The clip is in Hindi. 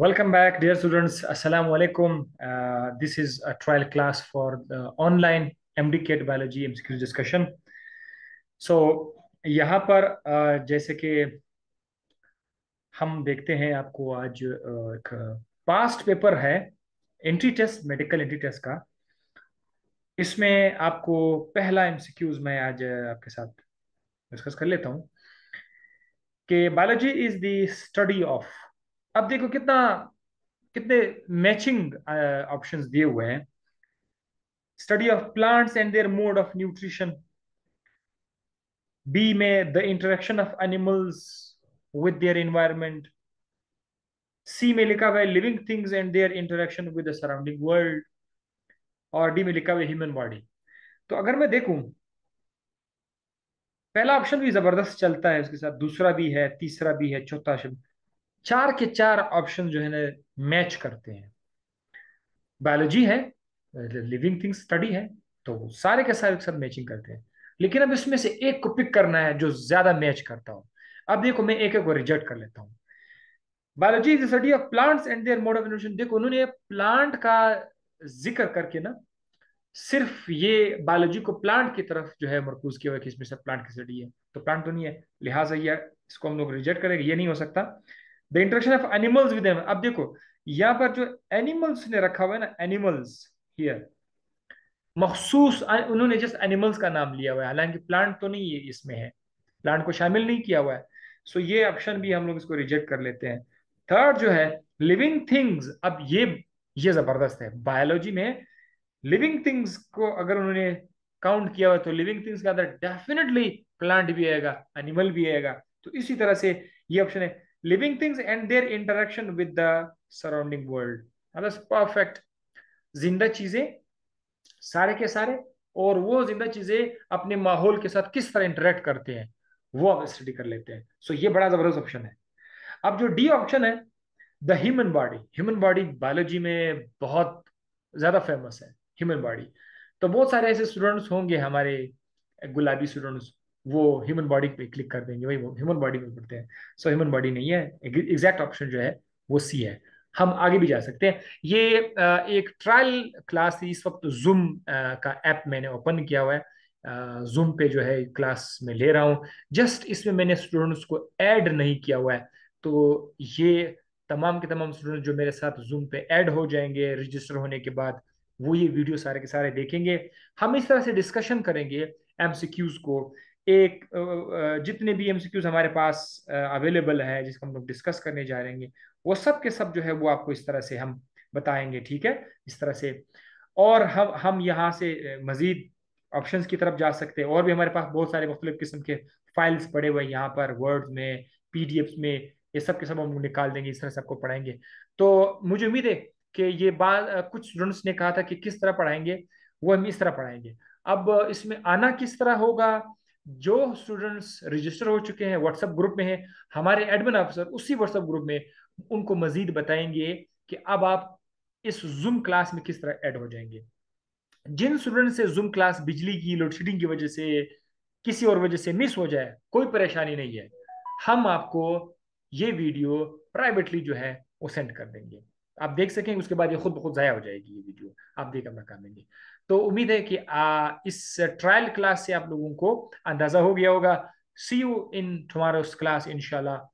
Welcome back, dear students. Assalamu alaikum. Uh, this is a trial class for the online MDCAT biology MCQ discussion. So, यहाँ पर uh, जैसे कि हम देखते हैं आपको आज uh, एक पास्ट पेपर है entry test medical entry test का इसमें आपको पहला एमसीक्यूज मैं आज आपके साथ डिस्कस कर लेता हूँ कि biology is the study of अब देखो कितना कितने मैचिंग ऑप्शंस uh, दिए हुए हैं study of plants and their mode of nutrition B में the interaction of animals with their environment C में लिखा हुआ है living things and their interaction with the surrounding world और डी में लिखा हुआ है ह्यूमन बॉडी तो अगर मैं देखूं पहला ऑप्शन भी जबरदस्त चलता है उसके साथ दूसरा भी है तीसरा भी है चौथा शब्द चार के चार ऑप्शन जो है ना मैच करते हैं बायोलॉजी है लिविंग थिंग स्टडी है तो सारे के सारे सब मैचिंग करते हैं लेकिन अब इसमें से एक को पिक करना है जो ज्यादा मैच करता हो अब देखो मैं एक एक को रिजेक्ट कर लेता हूं biology is study of plants and their mode of invasion देखो उन्होंने प्लांट का जिक्र करके ना सिर्फ ये बायोलॉजी को प्लांट की तरफ जो है मरकूज किया हुआ है कि इसमें से प्लांट की स्टडी है तो प्लांट तो नहीं है लिहाजा ये इसको हम लोग रिजेक्ट करेंगे ये नहीं हो सकता the interaction of animals with अब देखो यहां पर जो एनिमल्स ने रखा हुआ है ना एनिमल्स हियर मखसूस उन्होंने जस्ट एनिमल्स का नाम लिया हुआ है हालांकि प्लांट तो नहीं है इसमें है प्लांट को शामिल नहीं किया हुआ है सो so ये ऑप्शन भी हम लोग इसको रिजेक्ट कर लेते हैं थर्ड जो है लिविंग थिंग्स अब ये ये जबरदस्त है बायोलॉजी में लिविंग थिंग्स को अगर उन्होंने काउंट किया हुआ तो लिविंग थिंग्स के अंदर डेफिनेटली प्लांट भी आएगा एनिमल भी आएगा तो इसी तरह से ये ऑप्शन है living things and their interaction with the surrounding world मतलब परफेक्ट जिंदा चीजें सारे के सारे और वो जिंदा चीजें अपने माहौल के साथ किस तरह इंटरेक्ट करते हैं वो आप स्टडी कर लेते हैं सो so, ये बड़ा जबरदस्त ऑप्शन है अब जो डी ऑप्शन है the human body human body biology में बहुत ज्यादा फेमस है ह्यूमन बॉडी तो बहुत सारे ऐसे स्टूडेंट्स होंगे हमारे गुलाबी स्टूडेंट्स वो ह्यूमन बॉडी पे क्लिक कर देंगे वही ह्यूमन बॉडी में पढ़ते हैं सो ह्यूमन बॉडी नहीं है एग्जैक्ट ऑप्शन जो है वो सी है हम आगे भी जा सकते हैं ये एक ट्रायल क्लास थी इस वक्त जूम का ऐप मैंने ओपन किया हुआ है जूम पे जो है क्लास में ले रहा हूँ जस्ट इसमें मैंने स्टूडेंट्स को ऐड नहीं किया हुआ है तो ये तमाम के तमाम स्टूडेंट जो मेरे साथ जूम पे ऐड हो जाएंगे रजिस्टर होने के बाद वो ये वीडियो सारे के सारे देखेंगे हम इस तरह से डिस्कशन करेंगे एम को एक जितने भी एमसीक्यूज हमारे पास अवेलेबल है जिसको हम लोग डिस्कस करने जा रहे हैं वो सब के सब जो है वो आपको इस तरह से हम बताएंगे ठीक है इस तरह से और हम हम यहाँ से मजीद ऑप्शंस की तरफ जा सकते हैं और भी हमारे पास बहुत सारे मुख्तलिफ किस्म के फाइल्स पड़े हुए हैं यहाँ पर वर्ड में पीडीएफ में ये सब के सब हम निकाल देंगे इस तरह से आपको पढ़ाएंगे तो मुझे उम्मीद है कि ये बात कुछ स्टूडेंट्स ने कहा था कि किस तरह पढ़ाएंगे वो हम इस तरह पढ़ाएंगे अब इसमें आना किस तरह होगा जो स्टूडेंट्स रजिस्टर हो चुके हैं व्हाट्सएप ग्रुप में हैं हमारे एडमिन ऑफिसर उसी व्हाट्सएप ग्रुप में उनको मजीद बताएंगे कि अब आप इस जूम क्लास में किस तरह ऐड हो जाएंगे जिन स्टूडेंट से जूम क्लास बिजली की लोड शेडिंग की वजह से किसी और वजह से मिस हो जाए कोई परेशानी नहीं है हम आपको ये वीडियो प्राइवेटली जो है वो सेंड कर देंगे आप देख सकेंगे उसके बाद ये खुद बहुत ज़ाया हो जाएगी ये वीडियो आप देख अपना कर लेंगे तो उम्मीद है कि आ, इस ट्रायल क्लास से आप लोगों को अंदाजा हो गया होगा सी यू इन टुमारोस क्लास इनशाला